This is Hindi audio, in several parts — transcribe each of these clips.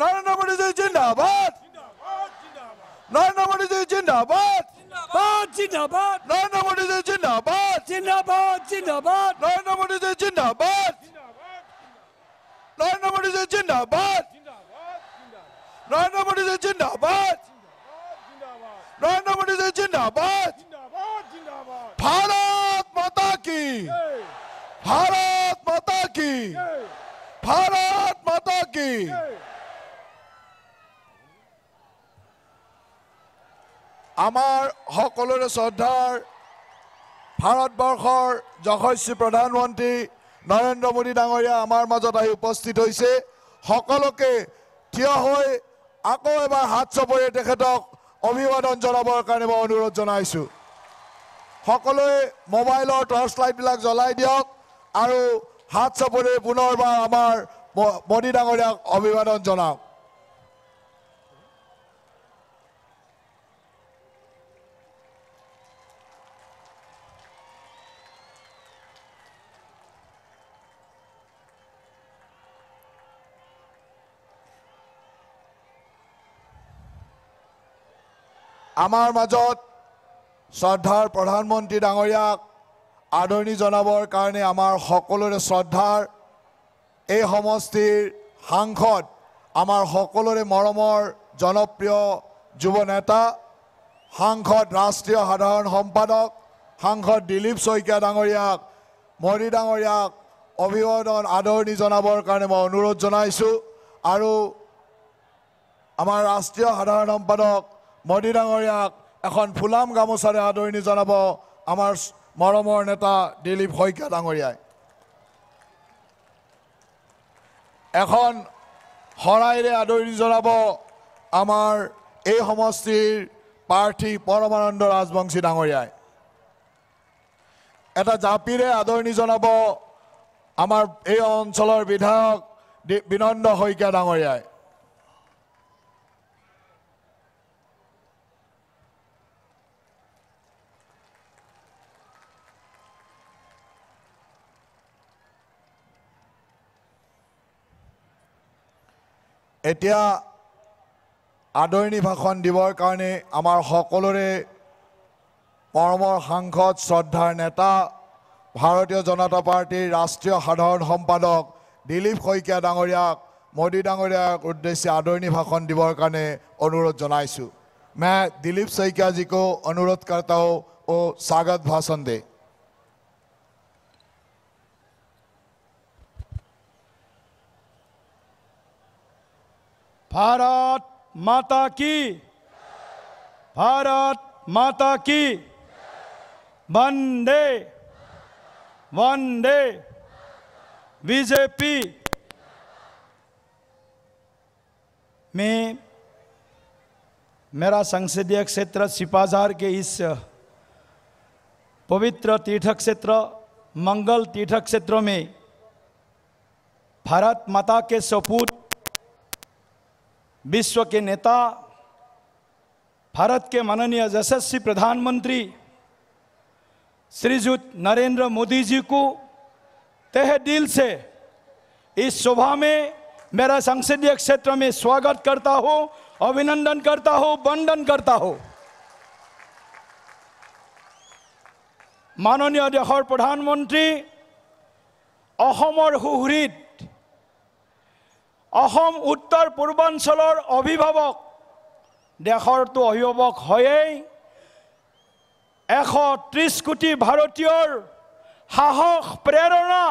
नरेंद्र मोदी जी जिंदाबाद नरेंद्र मोदी जी जिंदाबाद जिंदाबाद नरेंद्र मोदी जी जिंदाबाद जिंदाबाद जिंदाबाद नरेंद्र मोदी जी जिंदाबाद नरेंद्र मोदी जी जिंदाबाद नरेंद्र मोदी जी जिंदाबाद नरेंद्र मोदी जी जिंदाबाद भारत माता की भारत माता की भारत माता की আমাৰ সকলোৰে শ্ৰদ্ধাৰ ভাৰতবৰ্ষৰ যশস্বী প্ৰধানমন্ত্ৰী নৰেন্দ্ৰ মোদী ডাঙৰীয়া আমাৰ মাজত আহি উপস্থিত হৈছে সকলোকে থিয় হৈ আকৌ এবাৰ হাত চপৰি তেখেতক অভিবাদন জনাবৰ কাৰণে মই অনুৰোধ জনাইছোঁ সকলোৱে মোবাইলৰ টৰ্চ লাইটবিলাক জ্বলাই দিয়ক আৰু হাত চপৰি পুনৰবাৰ আমাৰ মোদী ডাঙৰীয়াক অভিবাদন জনাওক আমাৰ মাজত শ্ৰদ্ধাৰ প্ৰধানমন্ত্ৰী ডাঙৰীয়াক আদৰণি জনাবৰ কাৰণে আমাৰ সকলোৰে শ্ৰদ্ধাৰ এই সমষ্টিৰ সাংসদ আমাৰ সকলোৰে মৰমৰ জনপ্ৰিয় যুৱ নেতা সাংসদ ৰাষ্ট্ৰীয় সাধাৰণ সম্পাদক সাংসদ দিলীপ শইকীয়া ডাঙৰীয়াক মৰি ডাঙৰীয়াক অভিবাদন আদৰণি জনাবৰ কাৰণে মই অনুৰোধ জনাইছোঁ আৰু আমাৰ ৰাষ্ট্ৰীয় সাধাৰণ সম্পাদক মোদী ডাঙৰীয়াক এখন ফুলাম গামোচাৰে আদৰণি জনাব আমাৰ মৰমৰ নেতা দিলীপ শইকীয়া ডাঙৰীয়াই এখন শৰাইৰে আদৰণি জনাব আমাৰ এই সমষ্টিৰ প্ৰাৰ্থী পৰমানন্দ ৰাজবংশী ডাঙৰীয়াই এটা জাপিৰে আদৰণি জনাব আমাৰ এই অঞ্চলৰ বিধায়ক বিনন্দ শইকীয়া ডাঙৰীয়াই এতিয়া আদৰণি ভাষণ দিবৰ কাৰণে আমাৰ সকলোৰে পৰমৰ সাংসদ শ্ৰদ্ধাৰ নেতা ভাৰতীয় জনতা পাৰ্টীৰ ৰাষ্ট্ৰীয় সাধাৰণ সম্পাদক দিলীপ শইকীয়া ডাঙৰীয়াক মোদী ডাঙৰীয়াক উদ্দেশ্যে আদৰণি ভাষণ দিবৰ কাৰণে অনুৰোধ জনাইছোঁ মে দিলীপ শইকীয়াজীকো অনুৰোধ কৰ্তাও ও স্বাগত ভাষণ দেই भारत माता की भारत माता की वंदे वंदे बीजेपी में मेरा संसदीय क्षेत्र सिपाझार के इस पवित्र तीर्थ क्षेत्र मंगल तीर्थ क्षेत्र में भारत माता के सपूत विश्व के नेता भारत के माननीय यशस्वी प्रधानमंत्री श्रीजुत नरेंद्र मोदी जी को तह दिल से इस सभा में मेरा संसदीय क्षेत्र में स्वागत करता हो अभिनंदन करता हो वंदन करता हो माननीय देशर प्रधानमंत्री অসমৰ অসম উত্তৰ পূৰ্বাঞ্চলৰ অভিভাৱক দেশৰটো অভিভাৱক হয়েই এশ ত্ৰিছ কোটি ভাৰতীয়ৰ সাহস প্ৰেৰণা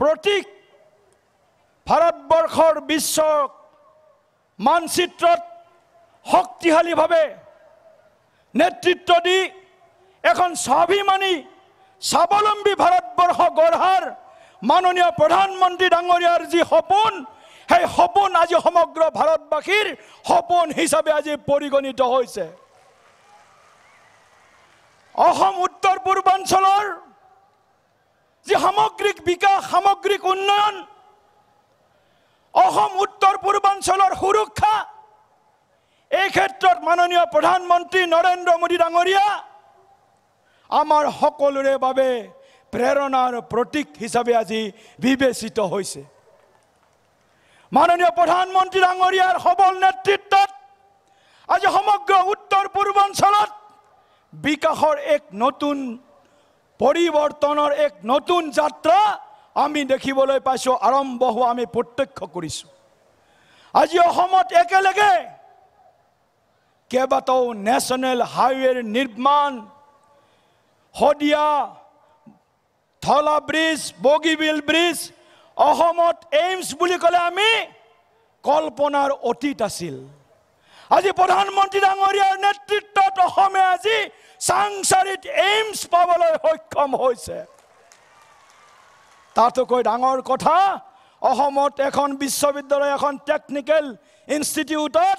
প্ৰতীক ভাৰতবৰ্ষৰ বিশ্ব মানচিত্ৰত শক্তিশালীভাৱে নেতৃত্ব দি এখন স্বাভিমানী স্বাৱলম্বী ভাৰতবৰ্ষ গঢ়াৰ মাননীয় প্ৰধানমন্ত্ৰী ডাঙৰীয়াৰ যি সপোন সেই সপোন আজি সমগ্ৰ ভাৰতবাসীৰ সপোন হিচাপে আজি পৰিগণিত হৈছে অসম উত্তৰ পূৰ্বাঞ্চলৰ যি সামগ্ৰিক বিকাশ সামগ্ৰিক উন্নয়ন অসম উত্তৰ পূৰ্বাঞ্চলৰ সুৰক্ষা এই ক্ষেত্ৰত মাননীয় প্ৰধানমন্ত্ৰী নৰেন্দ্ৰ মোদী ডাঙৰীয়া আমাৰ সকলোৰে বাবে প্ৰেৰণাৰ প্ৰতীক হিচাপে আজি বিবেচিত হৈছে মাননীয় প্ৰধানমন্ত্ৰী ডাঙৰীয়াৰ সবল নেতৃত্বত আজি সমগ্ৰ উত্তৰ পূৰ্বাঞ্চলত বিকাশৰ এক নতুন পৰিৱৰ্তনৰ এক নতুন যাত্ৰা আমি দেখিবলৈ পাইছোঁ আৰম্ভ হোৱা আমি প্ৰত্যক্ষ কৰিছোঁ আজি অসমত একেলগে কেইবাটাও নেশ্যনেল হাইৱেৰ নিৰ্মাণ শদিয়া থলা ব্ৰিজ বগীবিল ব্ৰিজ অসমত এইমছ বুলি ক'লে আমি কল্পনাৰ অতীত আছিল আজি প্ৰধানমন্ত্ৰী ডাঙৰীয়াৰ নেতৃত্বত অসমে আজি চাংচাৰিত এইমছ পাবলৈ সক্ষম হৈছে তাতোকৈ ডাঙৰ কথা অসমত এখন বিশ্ববিদ্যালয় এখন টেকনিকেল ইনষ্টিটিউটত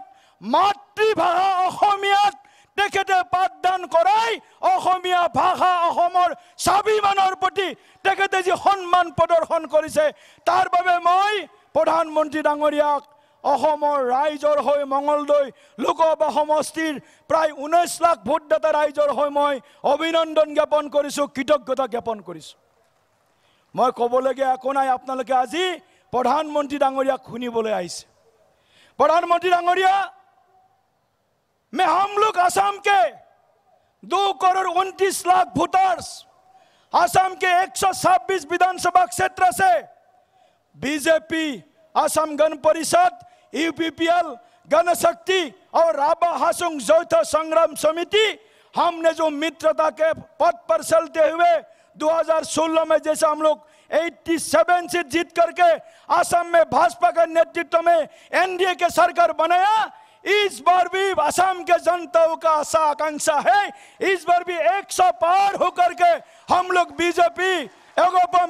মাতৃভাষা অসমীয়াত তেখেতে পাঠদান কৰাই অসমীয়া ভাষা অসমৰ স্বাভিমানৰ প্ৰতি তেখেতে যি সন্মান প্ৰদৰ্শন কৰিছে তাৰ বাবে মই প্ৰধানমন্ত্ৰী ডাঙৰীয়াক অসমৰ ৰাইজৰ হৈ মঙ্গলদৈ লোকসভা সমষ্টিৰ প্ৰায় ঊনৈছ লাখ ভোটদাতা ৰাইজৰ হৈ মই অভিনন্দন জ্ঞাপন কৰিছোঁ কৃতজ্ঞতা জ্ঞাপন কৰিছোঁ মই ক'বলগীয়া একো নাই আপোনালোকে আজি প্ৰধানমন্ত্ৰী ডাঙৰীয়াক শুনিবলৈ আহিছে প্ৰধানমন্ত্ৰী ডাঙৰীয়া में हम लोग असम के दो करोड़ उन्तीस लाख वोटर्स असम के छब्बीस विधानसभा क्षेत्र से बीजेपी असम गण परिषद यूपीपीएल गणशक्ति और राबा हासुंग जौथ संग्राम समिति हमने जो मित्रता के पद पर चलते हुए 2016 में जैसे हम लोग 87 सीट जीत करके असम में भाजपा के नेतृत्व में एनडीए के सरकार बनाया इस बार भी असम के जनताओं का आशा आकांक्षा है इस बार भी एक सौ पार होकर के हम लोग बीजेपी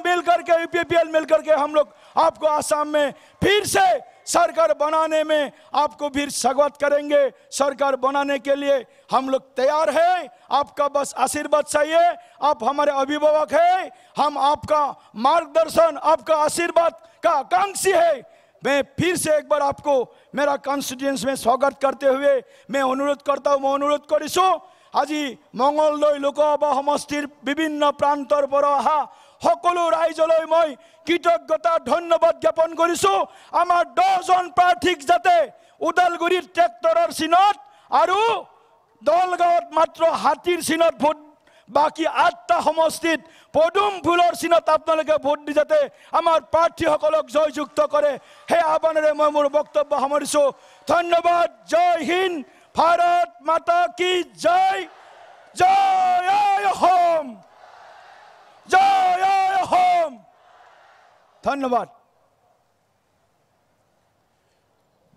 मिल करके यूपीपीएल मिल करके हम लोग आपको आसाम में फिर से सरकार बनाने में आपको फिर स्वागत करेंगे सरकार बनाने के लिए हम लोग तैयार है आपका बस आशीर्वाद चाहिए आप हमारे अभिभावक है हम आपका मार्गदर्शन आपका आशीर्वाद का आकांक्षी है मैं फिर से एक बार आपको मेरा कन्स्टिट्यूएंस में स्वागत करते हुए मैं अनुरोध करता हूँ मैं अनुरोध करूँ आज मंगलदय लोकसभा समष्टिर विभिन्न प्रांतर पर अहा সকল রাইজলে মানে কৃতজ্ঞতা ধন্যবাদ জ্ঞাপন করছো আমার দশজন প্রার্থীক যাতে ওদালগুড়ির ট্রেক্টরের চিনত আর দলগাঁত মাত্র হাতির চিনত ভোট বাকী আঠটা সমষ্টিত পদুম ফুলৰ চিনত আপোনালোকে ভোট দি যাতে আমাৰ প্ৰাৰ্থীসকলক জয়যুক্ত কৰে সেই আহ্বানেৰে মই মোৰ বক্তব্য সামৰিছোঁ ধন্যবাদ জয় হিন্দ ভাৰত মাতা কি জয় জয় অসম জয় অসম ধন্যবাদ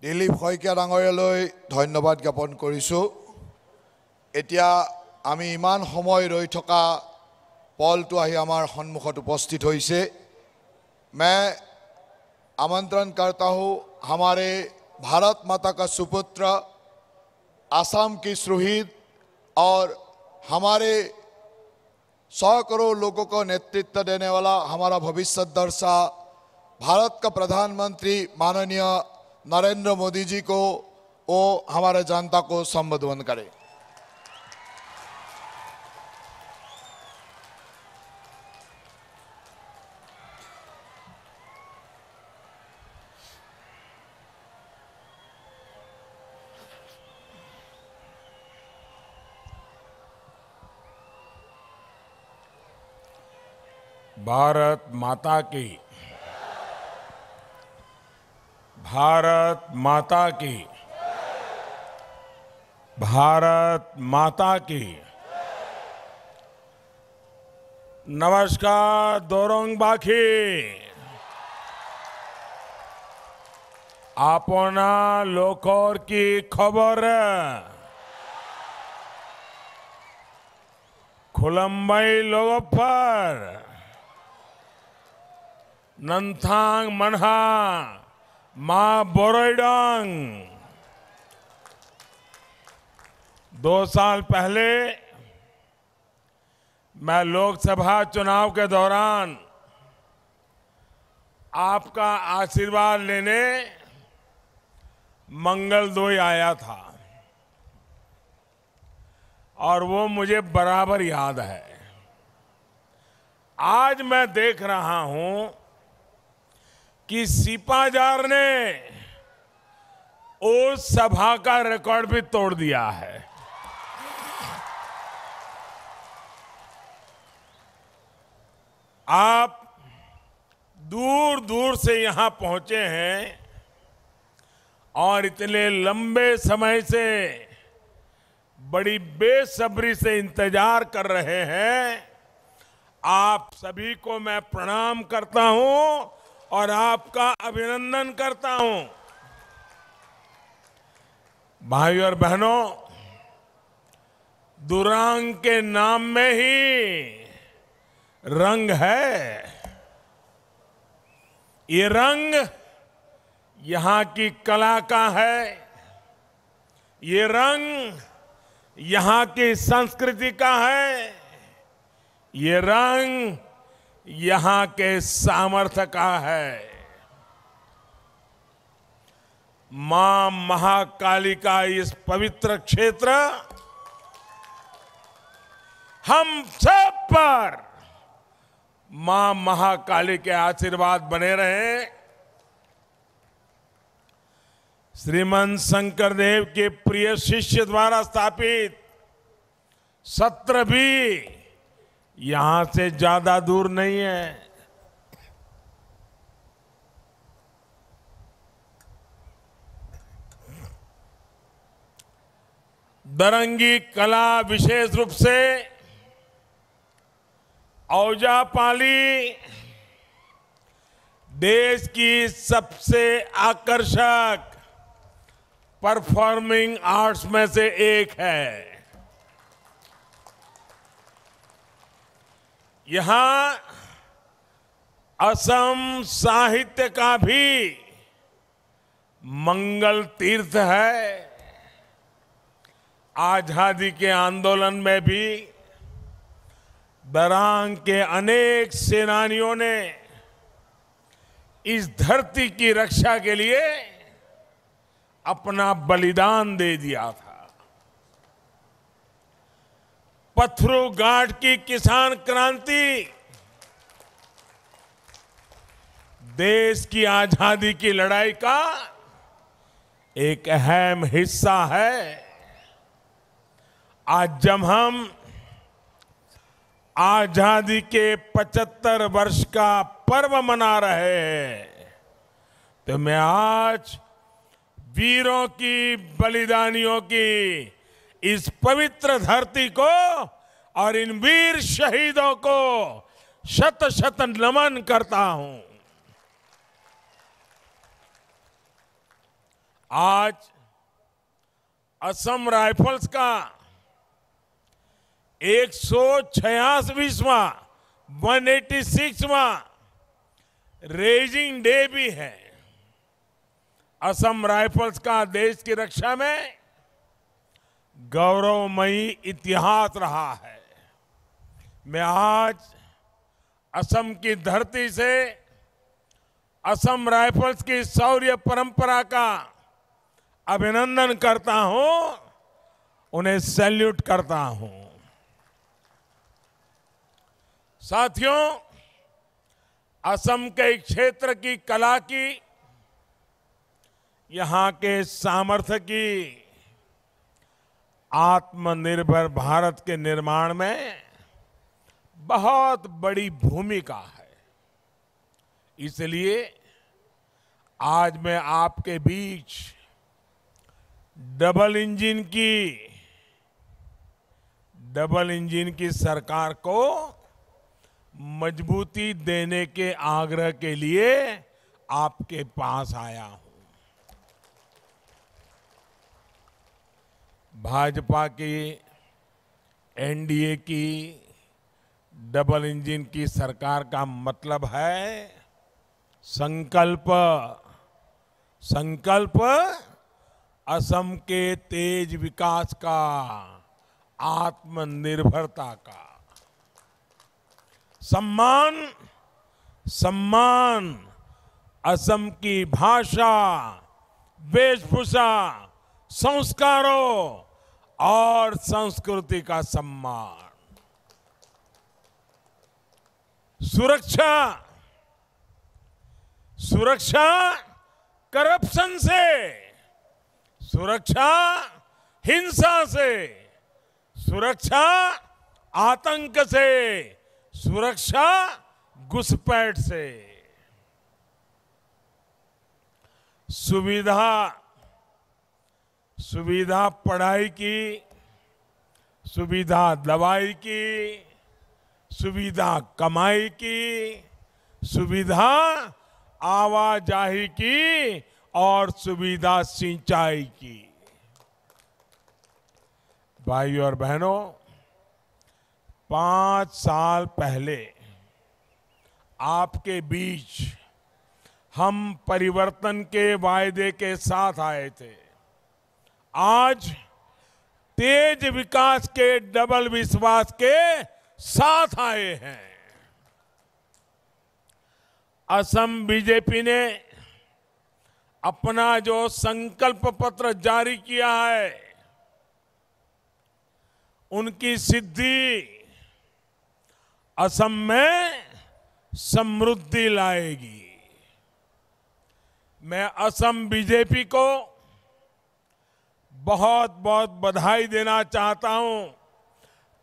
দিলীপ শইকীয়া ডাঙৰীয়ালৈ ধন্যবাদ জ্ঞাপন কৰিছোঁ এতিয়া আমি ইমান সময় ৰৈ থকা পলটো আহি আমাৰ সন্মুখত উপস্থিত হৈছে मैं আমন্ত্ৰণ करता हूँ हमारे भारत माता का सुपुत्र आसाम की शहीद और हमारे सौ करोड़ लोगों को नेतृत्व देने वाला हमारा भविष्य दर्शा भारत का प्रधानमंत्री माननीय नरेंद्र मोदी जी को वो हमारे जनता को संबोधन करें भारत माता की भारत माता की भारत माता की नमस्कार दोरंग बाखी आपना લોકોર की खबर खुलम्बई લોકો पर नंथांग मनहा मा बोरोडांग दो साल पहले मैं लोकसभा चुनाव के दौरान आपका आशीर्वाद लेने मंगलदोई आया था और वो मुझे बराबर याद है आज मैं देख रहा हूं कि सिपाजार ने उस सभा का रिकॉर्ड भी तोड़ दिया है आप दूर दूर से यहां पहुंचे हैं और इतने लंबे समय से बड़ी बेसब्री से इंतजार कर रहे हैं आप सभी को मैं प्रणाम करता हूं और आपका अभिनंदन करता हूं भाइयों और बहनों दुरांग के नाम में ही रंग है ये रंग यहां की कला का है ये रंग यहां की संस्कृति का है ये रंग यहां के सामर्थ्य का है मां महाकाली का इस पवित्र क्षेत्र हम सब पर मां महाकाली के आशीर्वाद बने रहे श्रीमन देव के प्रिय शिष्य द्वारा स्थापित सत्र भी यहां से ज्यादा दूर नहीं है दरंगी कला विशेष रूप से औजा पाली देश की सबसे आकर्षक परफॉर्मिंग आर्ट्स में से एक है यहां असम साहित्य का भी मंगल तीर्थ है आजादी के आंदोलन में भी दरांग के अनेक सेनानियों ने इस धरती की रक्षा के लिए अपना बलिदान दे दिया था पथरू घाट की किसान क्रांति देश की आजादी की लड़ाई का एक अहम हिस्सा है आज जब हम आजादी के 75 वर्ष का पर्व मना रहे हैं तो मैं आज वीरों की बलिदानियों की इस पवित्र धरती को और इन वीर शहीदों को शत शत नमन करता हूं आज असम राइफल्स का एक सौ बीसवा वन एटी सिक्सवा रेजिंग डे भी है असम राइफल्स का देश की रक्षा में गौरवमयी इतिहास रहा है मैं आज असम की धरती से असम राइफल्स की शौर्य परंपरा का अभिनंदन करता हूं उन्हें सैल्यूट करता हूं साथियों असम के क्षेत्र की कला की यहां के सामर्थ्य की आत्मनिर्भर भारत के निर्माण में बहुत बड़ी भूमिका है इसलिए आज मैं आपके बीच डबल इंजन की डबल इंजन की सरकार को मजबूती देने के आग्रह के लिए आपके पास आया हूं भाजपा की एनडीए की डबल इंजन की सरकार का मतलब है संकल्प संकल्प असम के तेज विकास का आत्मनिर्भरता का सम्मान सम्मान असम की भाषा वेशभूषा संस्कारों और संस्कृति का सम्मान सुरक्षा सुरक्षा करप्शन से सुरक्षा हिंसा से सुरक्षा आतंक से सुरक्षा घुसपैठ से सुविधा सुविधा पढ़ाई की सुविधा दवाई की सुविधा कमाई की सुविधा आवाजाही की और सुविधा सिंचाई की भाई और बहनों पांच साल पहले आपके बीच हम परिवर्तन के वायदे के साथ आए थे आज तेज विकास के डबल विश्वास के साथ आए हैं असम बीजेपी ने अपना जो संकल्प पत्र जारी किया है उनकी सिद्धि असम में समृद्धि लाएगी मैं असम बीजेपी को बहुत बहुत बधाई देना चाहता हूं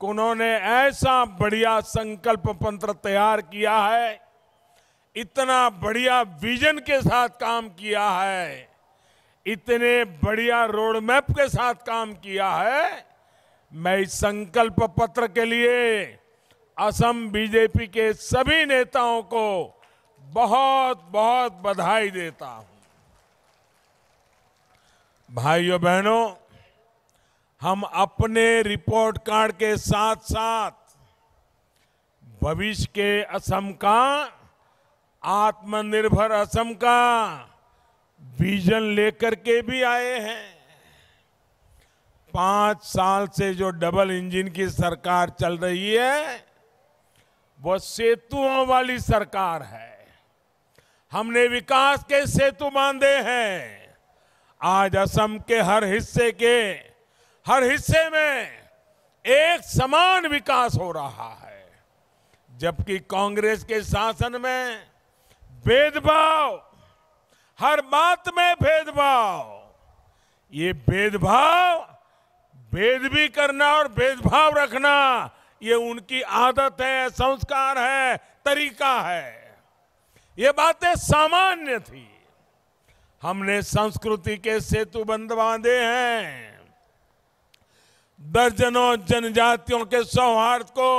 कि उन्होंने ऐसा बढ़िया संकल्प पत्र तैयार किया है इतना बढ़िया विजन के साथ काम किया है इतने बढ़िया रोड मैप के साथ काम किया है मैं इस संकल्प पत्र के लिए असम बीजेपी के सभी नेताओं को बहुत बहुत बधाई देता हूं भाइयों बहनों हम अपने रिपोर्ट कार्ड के साथ साथ भविष्य के असम का आत्मनिर्भर असम का विजन लेकर के भी आए हैं पांच साल से जो डबल इंजन की सरकार चल रही है वो सेतुओं वाली सरकार है हमने विकास के सेतु बांधे हैं आज असम के हर हिस्से के हर हिस्से में एक समान विकास हो रहा है जबकि कांग्रेस के शासन में भेदभाव हर बात में भेदभाव ये भेदभाव भेद भी करना और भेदभाव रखना ये उनकी आदत है संस्कार है तरीका है ये बातें सामान्य थी हमने संस्कृति के सेतु बंद बांधे हैं दर्जनों जनजातियों के सौहार्द को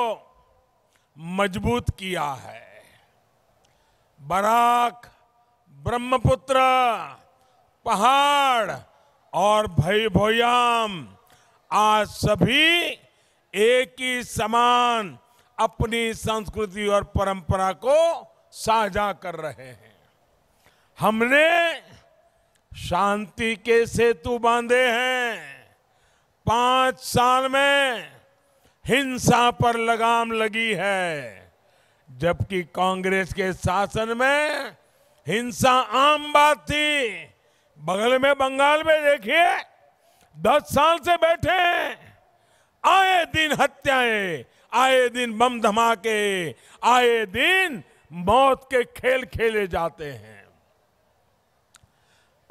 मजबूत किया है बराक ब्रह्मपुत्र पहाड़ और भई भोयाम आज सभी एक ही समान अपनी संस्कृति और परंपरा को साझा कर रहे हैं हमने शांति के सेतु बांधे हैं पांच साल में हिंसा पर लगाम लगी है जबकि कांग्रेस के शासन में हिंसा आम बात थी बगल में बंगाल में देखिए दस साल से बैठे आए दिन हत्याएं आए दिन बम धमाके आए दिन मौत के खेल खेले जाते हैं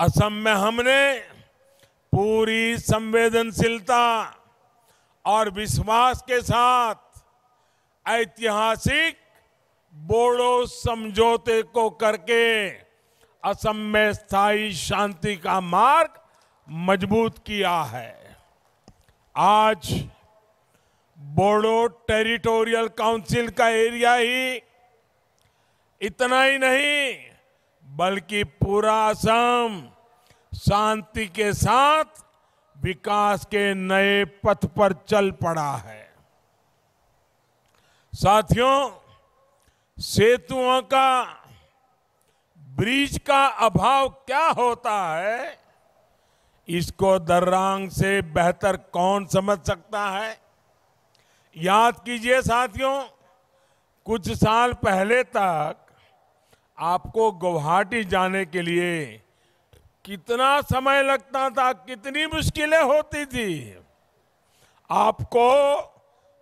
असम में हमने पूरी संवेदनशीलता और विश्वास के साथ ऐतिहासिक बोडो समझौते को करके असम में स्थायी शांति का मार्ग मजबूत किया है आज बोडो टेरिटोरियल काउंसिल का एरिया ही इतना ही नहीं बल्कि पूरा असम शांति के साथ विकास के नए पथ पर चल पड़ा है साथियों सेतुओं का ब्रिज का अभाव क्या होता है इसको दर्रांग से बेहतर कौन समझ सकता है याद कीजिए साथियों कुछ साल पहले तक आपको गुवाहाटी जाने के लिए कितना समय लगता था कितनी मुश्किलें होती थी आपको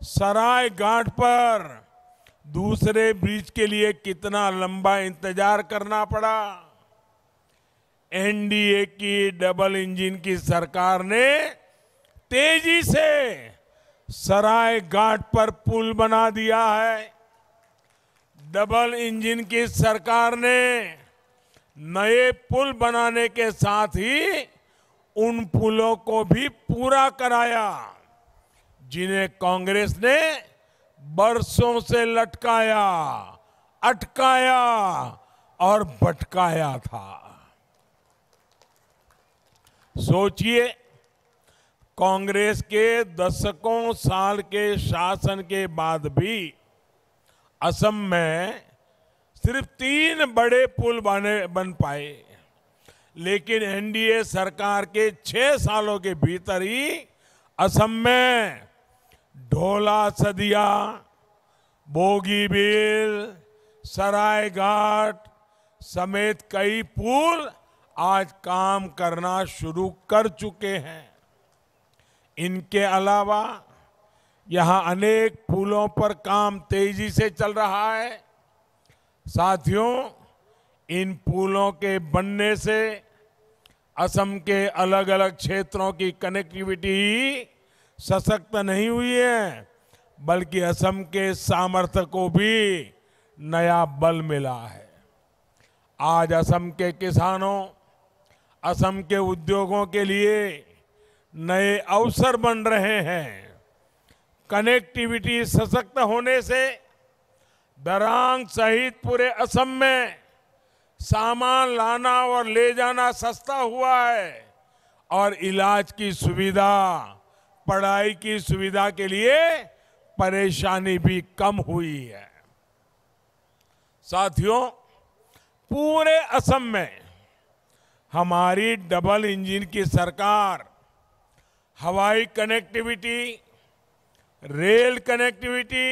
सराय घाट पर दूसरे ब्रिज के लिए कितना लंबा इंतजार करना पड़ा एनडीए की डबल इंजन की सरकार ने तेजी से सराय घाट पर पुल बना दिया है डबल इंजन की सरकार ने नए पुल बनाने के साथ ही उन पुलों को भी पूरा कराया जिन्हें कांग्रेस ने बरसों से लटकाया अटकाया और भटकाया था सोचिए कांग्रेस के दशकों साल के शासन के बाद भी असम में सिर्फ तीन बड़े पुल बने बन पाए लेकिन एनडीए सरकार के छह सालों के भीतर ही असम में ढोला सदिया बोगीबिल सरायघाट समेत कई पुल आज काम करना शुरू कर चुके हैं इनके अलावा यहां अनेक पुलों पर काम तेजी से चल रहा है साथियों इन पुलों के बनने से असम के अलग अलग क्षेत्रों की कनेक्टिविटी सशक्त नहीं हुई है बल्कि असम के सामर्थ्य को भी नया बल मिला है आज असम के किसानों असम के उद्योगों के लिए नए अवसर बन रहे हैं कनेक्टिविटी सशक्त होने से दरांग सहित पूरे असम में सामान लाना और ले जाना सस्ता हुआ है और इलाज की सुविधा पढ़ाई की सुविधा के लिए परेशानी भी कम हुई है साथियों पूरे असम में हमारी डबल इंजन की सरकार हवाई कनेक्टिविटी रेल कनेक्टिविटी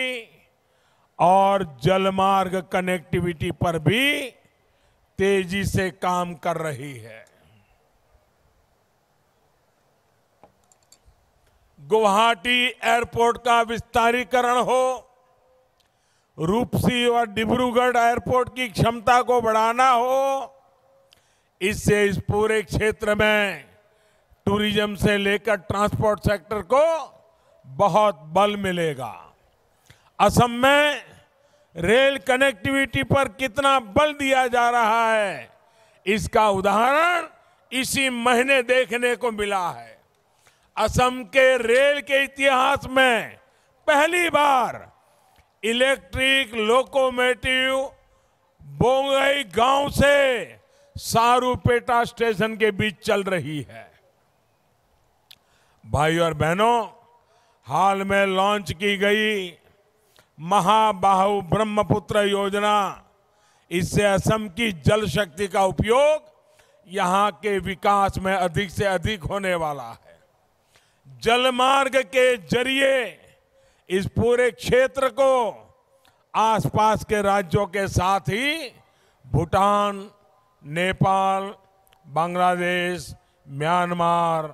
और जलमार्ग कनेक्टिविटी पर भी तेजी से काम कर रही है गुवाहाटी एयरपोर्ट का विस्तारीकरण हो रूपसी और डिब्रूगढ़ एयरपोर्ट की क्षमता को बढ़ाना हो इससे इस पूरे क्षेत्र में टूरिज्म से लेकर ट्रांसपोर्ट सेक्टर को बहुत बल मिलेगा असम में रेल कनेक्टिविटी पर कितना बल दिया जा रहा है इसका उदाहरण इसी महीने देखने को मिला है असम के रेल के इतिहास में पहली बार इलेक्ट्रिक लोकोमेटिव बोंगई गांव से सारूपेटा स्टेशन के बीच चल रही है भाई और बहनों हाल में लॉन्च की गई महाबाहु ब्रह्मपुत्र योजना इससे असम की जल शक्ति का उपयोग यहाँ के विकास में अधिक से अधिक होने वाला है जलमार्ग के जरिए इस पूरे क्षेत्र को आसपास के राज्यों के साथ ही भूटान नेपाल बांग्लादेश म्यांमार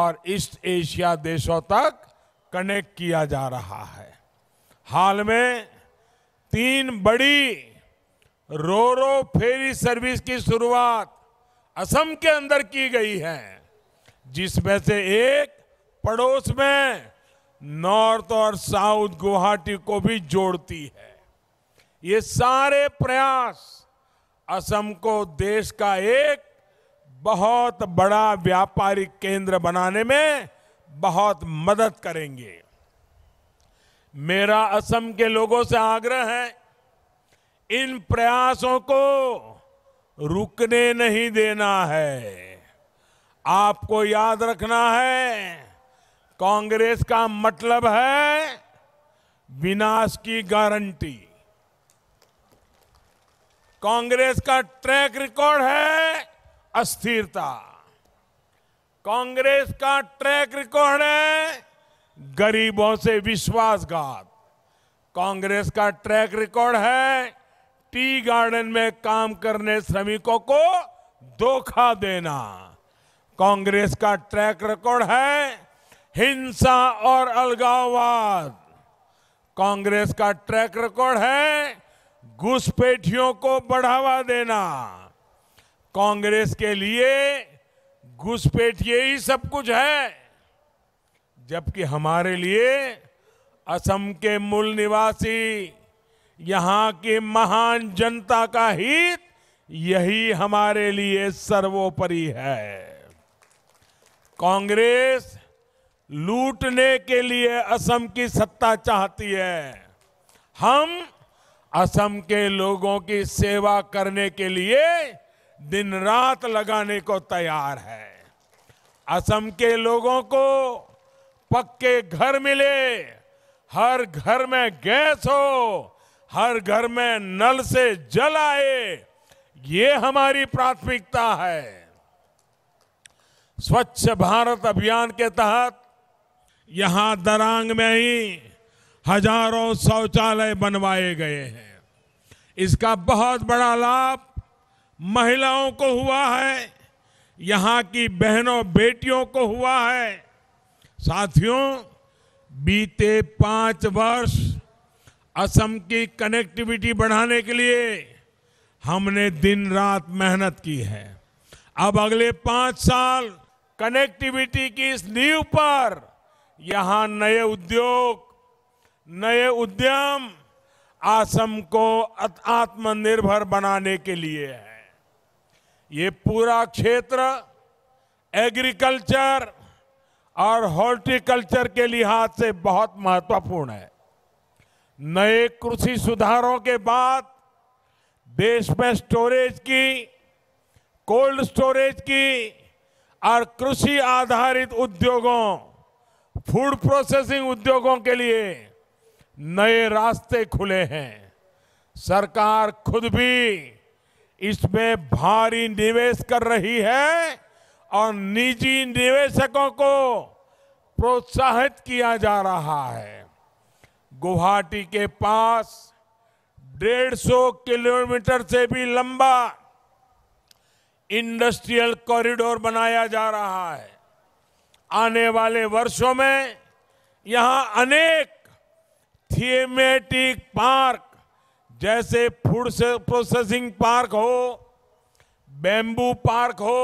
और ईस्ट एशिया देशों तक कनेक्ट किया जा रहा है हाल में तीन बड़ी रो रो फेरी सर्विस की शुरुआत असम के अंदर की गई है जिसमें से एक पड़ोस में नॉर्थ और साउथ गुवाहाटी को भी जोड़ती है ये सारे प्रयास असम को देश का एक बहुत बड़ा व्यापारिक केंद्र बनाने में बहुत मदद करेंगे मेरा असम के लोगों से आग्रह है इन प्रयासों को रुकने नहीं देना है आपको याद रखना है कांग्रेस का मतलब है विनाश की गारंटी कांग्रेस का ट्रैक रिकॉर्ड है अस्थिरता कांग्रेस का ट्रैक रिकॉर्ड है गरीबों से विश्वासघात कांग्रेस का ट्रैक रिकॉर्ड है टी गार्डन में काम करने श्रमिकों को धोखा देना कांग्रेस का ट्रैक रिकॉर्ड है हिंसा और अलगाववाद कांग्रेस का ट्रैक रिकॉर्ड है घुसपैठियों को बढ़ावा देना कांग्रेस के लिए घुसपैठ ये ही सब कुछ है जबकि हमारे लिए असम के मूल निवासी यहाँ की महान जनता का हित यही हमारे लिए सर्वोपरि है कांग्रेस लूटने के लिए असम की सत्ता चाहती है हम असम के लोगों की सेवा करने के लिए दिन रात लगाने को तैयार है असम के लोगों को पक्के घर मिले हर घर में गैस हो हर घर में नल से जल आए ये हमारी प्राथमिकता है स्वच्छ भारत अभियान के तहत यहां दरांग में ही हजारों शौचालय बनवाए गए हैं इसका बहुत बड़ा लाभ महिलाओं को हुआ है यहाँ की बहनों बेटियों को हुआ है साथियों बीते पांच वर्ष असम की कनेक्टिविटी बढ़ाने के लिए हमने दिन रात मेहनत की है अब अगले पांच साल कनेक्टिविटी की इस नींव पर यहाँ नए उद्योग नए उद्यम असम को आत्मनिर्भर बनाने के लिए है ये पूरा क्षेत्र एग्रीकल्चर और हॉर्टिकल्चर के लिहाज से बहुत महत्वपूर्ण है नए कृषि सुधारों के बाद देश में स्टोरेज की कोल्ड स्टोरेज की और कृषि आधारित उद्योगों फूड प्रोसेसिंग उद्योगों के लिए नए रास्ते खुले हैं सरकार खुद भी इसमें भारी निवेश कर रही है और निजी निवेशकों को प्रोत्साहित किया जा रहा है गुवाहाटी के पास 150 किलोमीटर से भी लंबा इंडस्ट्रियल कॉरिडोर बनाया जा रहा है आने वाले वर्षों में यहां अनेक थीमेटिक पार्क जैसे फूड प्रोसेसिंग पार्क हो बेम्बू पार्क हो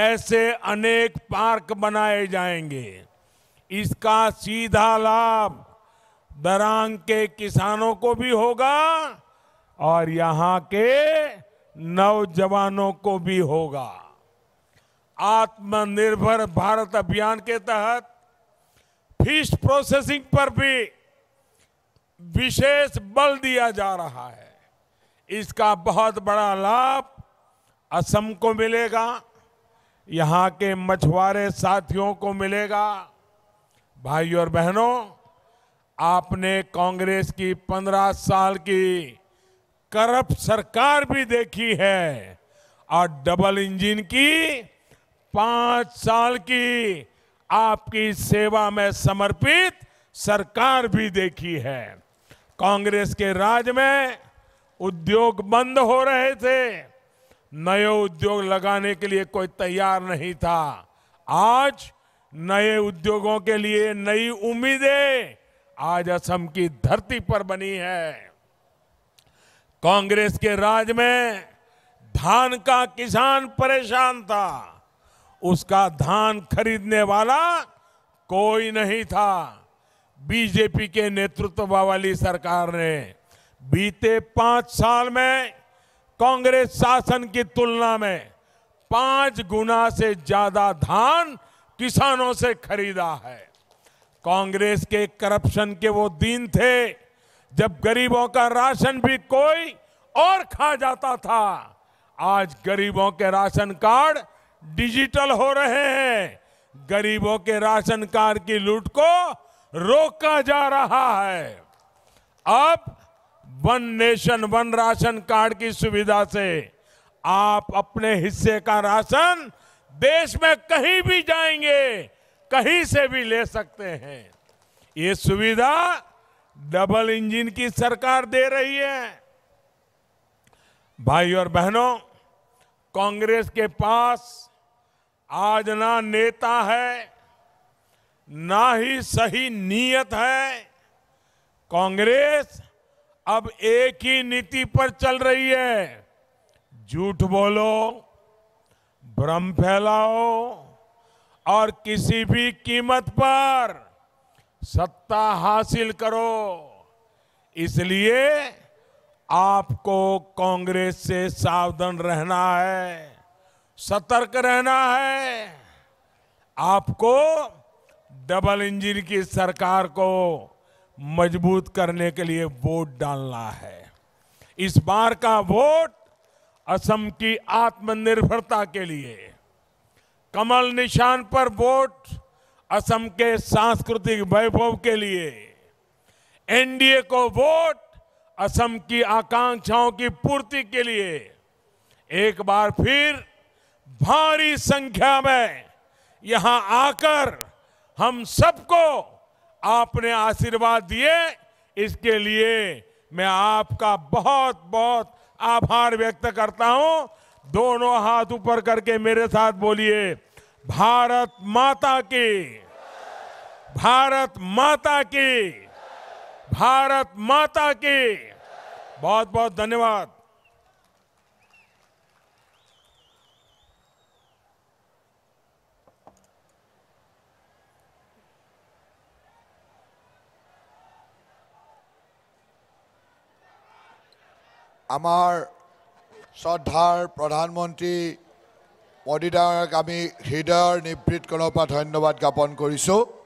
ऐसे अनेक पार्क बनाए जाएंगे इसका सीधा लाभ दरांग के किसानों को भी होगा और यहाँ के नौजवानों को भी होगा आत्मनिर्भर भारत अभियान के तहत फिश प्रोसेसिंग पर भी विशेष बल दिया जा रहा है इसका बहुत बड़ा लाभ असम को मिलेगा यहाँ के मछुआरे साथियों को मिलेगा भाई और बहनों आपने कांग्रेस की पंद्रह साल की करप सरकार भी देखी है और डबल इंजन की पांच साल की आपकी सेवा में समर्पित सरकार भी देखी है कांग्रेस के राज में उद्योग बंद हो रहे थे नए उद्योग लगाने के लिए कोई तैयार नहीं था आज नए उद्योगों के लिए नई उम्मीदें आज असम की धरती पर बनी है कांग्रेस के राज में धान का किसान परेशान था उसका धान खरीदने वाला कोई नहीं था बीजेपी के नेतृत्व वाली सरकार ने बीते पांच साल में कांग्रेस शासन की तुलना में पांच गुना से ज्यादा धान किसानों से खरीदा है कांग्रेस के करप्शन के वो दिन थे जब गरीबों का राशन भी कोई और खा जाता था आज गरीबों के राशन कार्ड डिजिटल हो रहे हैं गरीबों के राशन कार्ड की लूट को रोका जा रहा है अब one nation one ration card की सुविधा से आप अपने हिस्से का राशन देश में कहीं भी जाएंगे कहीं से भी ले सकते हैं ये सुविधा डबल इंजन की सरकार दे रही है भाई और बहनों कांग्रेस के पास आज ना नेता है ना ही सही नीयत है कांग्रेस अब एक ही नीति पर चल रही है झूठ बोलो भ्रम फैलाओ और किसी भी कीमत पर सत्ता हासिल करो इसलिए आपको कांग्रेस से सावधान रहना है सतर्क रहना है आपको डबल इंजन की सरकार को मजबूत करने के लिए वोट डालना है इस बार का वोट असम की आत्मनिर्भरता के लिए कमल निशान पर वोट असम के सांस्कृतिक वैभव के लिए एनडीए को वोट असम की आकांक्षाओं की पूर्ति के लिए एक बार फिर भारी संख्या में यहां आकर हम सबको आपने आशीर्वाद दिए इसके लिए मैं आपका बहुत बहुत आभार व्यक्त करता हूं दोनों हाथ ऊपर करके मेरे साथ बोलिए भारत माता की भारत माता की भारत माता की बहुत बहुत धन्यवाद আমাৰ শ্ৰদ্ধাৰ প্ৰধানমন্ত্ৰী মোদীদাৰক আমি হৃদয়ৰ নিভৃতকৰণৰ পৰা ধন্যবাদ জ্ঞাপন কৰিছোঁ